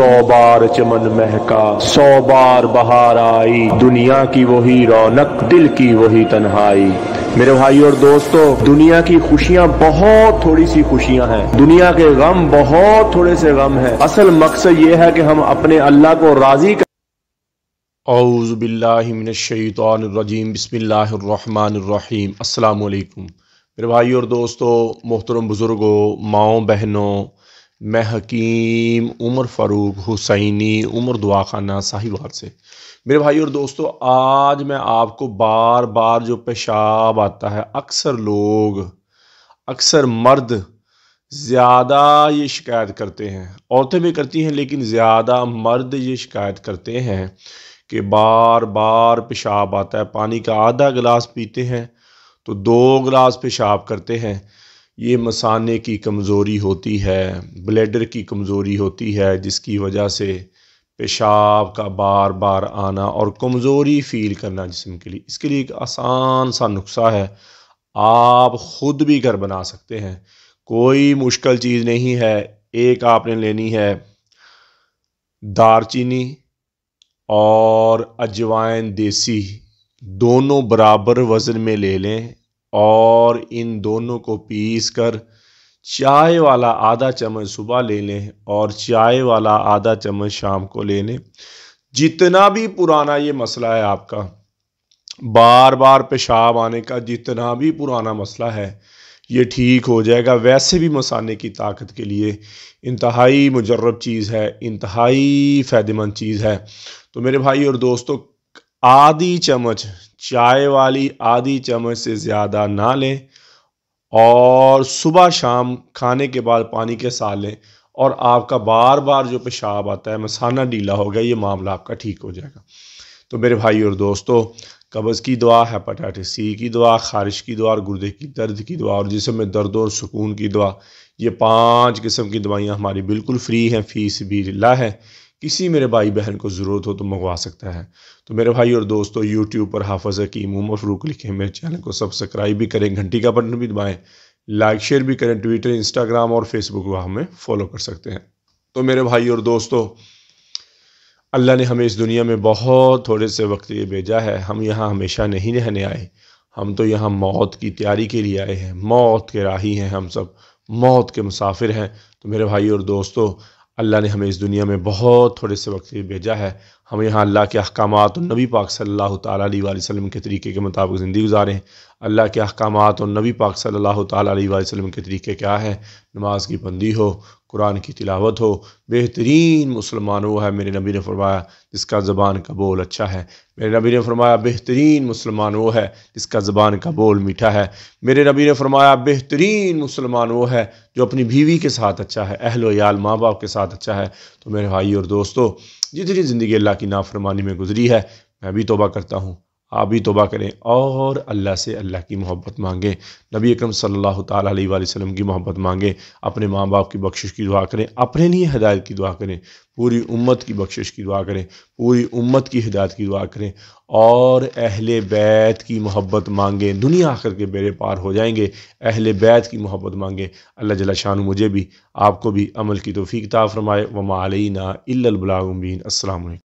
سو بار چمن مہکا سو بار بہار آئی دنیا کی وہی رونق دل کی وہی تنہائی میرے بھائی اور دوستو دنیا کی خوشیاں بہت تھوڑی سی خوشیاں ہیں دنیا کے غم بہت تھوڑے سے غم ہیں اصل مقصد یہ ہے کہ ہم اپنے اللہ کو راضی کریں اعوذ باللہ من الشیطان الرجیم بسم اللہ الرحمن الرحیم السلام علیکم میرے بھائی اور دوستو محترم بزرگو ماؤں بہنوں میں حکیم عمر فاروق حسینی عمر دعا خانہ صاحبات سے میرے بھائی اور دوستو آج میں آپ کو بار بار جو پیشاب آتا ہے اکثر لوگ اکثر مرد زیادہ یہ شکایت کرتے ہیں عورتیں بھی کرتی ہیں لیکن زیادہ مرد یہ شکایت کرتے ہیں کہ بار بار پیشاب آتا ہے پانی کا آدھا گلاس پیتے ہیں تو دو گلاس پیشاب کرتے ہیں یہ مسانے کی کمزوری ہوتی ہے بلیڈر کی کمزوری ہوتی ہے جس کی وجہ سے پیشاب کا بار بار آنا اور کمزوری فیل کرنا جسم کے لیے اس کے لیے ایک آسان سا نقصہ ہے آپ خود بھی گھر بنا سکتے ہیں کوئی مشکل چیز نہیں ہے ایک آپ نے لینی ہے دار چینی اور اجوائن دیسی دونوں برابر وزن میں لے لیں اور ان دونوں کو پیس کر چائے والا آدھا چمچ صبح لے لیں اور چائے والا آدھا چمچ شام کو لے لیں جتنا بھی پرانا یہ مسئلہ ہے آپ کا بار بار پیشاب آنے کا جتنا بھی پرانا مسئلہ ہے یہ ٹھیک ہو جائے گا ویسے بھی مسانے کی طاقت کے لیے انتہائی مجرب چیز ہے انتہائی فیدمند مند چیز ہے تو میرے بھائی اور دوستو آدھی چمچ چائے والی آدھی چمچ سے زیادہ نہ لیں اور صبح شام کھانے کے بعد پانی کے ساتھ لیں اور آپ کا بار بار جو پیشاب آتا ہے مسانہ ڈیلا ہو گیا یہ معاملہ آپ کا ٹھیک ہو جائے گا تو میرے بھائی اور دوستو قبض کی دعا ہیپاٹائٹس سی کی دعا خارش کی دعا اور گردے کی درد کی دعا اور جسم میں درد اور سکون کی دعا یہ پانچ قسم کی دوائیاں ہماری بالکل فری ہیں فیس بھی اللہ ہے کسی میرے بھائی بہن کو ضرورت ہو تو منگوا سکتا ہے تو میرے بھائی اور دوستوں یوٹیوب پر حافظ کی موم و لکھیں میرے چینل کو سبسکرائب بھی کریں گھنٹی کا بٹن بھی دبائیں لائک شیئر بھی کریں ٹویٹر انسٹاگرام اور فیس بک ہمیں فالو کر سکتے ہیں تو میرے بھائی اور دوستو اللہ نے ہمیں اس دنیا میں بہت تھوڑے سے وقت یہ بھیجا ہے ہم یہاں ہمیشہ نہیں رہنے آئے ہم تو یہاں موت کی تیاری کے لیے آئے ہیں موت کے راہی ہیں ہم سب موت کے مسافر ہیں تو میرے بھائی اور دوستو اللہ نے ہمیں اس دنیا میں بہت تھوڑے سے وقت بھیجا ہے ہم یہاں اللہ کے احکامات اور نبی پاک صلی اللہ تعالیٰ علیہ وسلم کے طریقے کے مطابق زندگی گزاریں اللہ کے احکامات اور نبی پاک صلی اللہ تعالیٰ علیہ وسلم کے طریقے کیا ہے نماز کی بندی ہو قرآن کی تلاوت ہو بہترین مسلمان وہ ہے میرے نبی نے فرمایا جس کا زبان کا بول اچھا ہے میرے نبی نے فرمایا بہترین مسلمان وہ ہے جس کا زبان کا بول میٹھا ہے میرے نبی نے فرمایا بہترین مسلمان وہ ہے جو اپنی بیوی کے ساتھ اچھا ہے اہل و یال ماں باپ کے ساتھ اچھا ہے تو میرے بھائی اور دوستوں جتنی زندگی اللہ کی نافرمانی میں گزری ہے میں بھی توبہ کرتا ہوں آپ بھی توبہ کریں اور اللہ سے اللہ کی محبت مانگیں نبی اکرم صلی اللہ تعالیٰ علیہ وآلہ وسلم کی محبت مانگیں اپنے ماں باپ کی بخشش کی دعا کریں اپنے لیے ہدایت کی دعا کریں پوری امت کی بخشش کی دعا کریں پوری امت کی ہدایت کی دعا کریں اور اہل بیت کی محبت مانگیں دنیا آخر کے بیرے پار ہو جائیں گے اہل بیت کی محبت مانگیں اللہ جلال شان مجھے بھی آپ کو بھی عمل کی توفیق تعاف فرمائے وما علینا البلاغ مبین السلام علیکم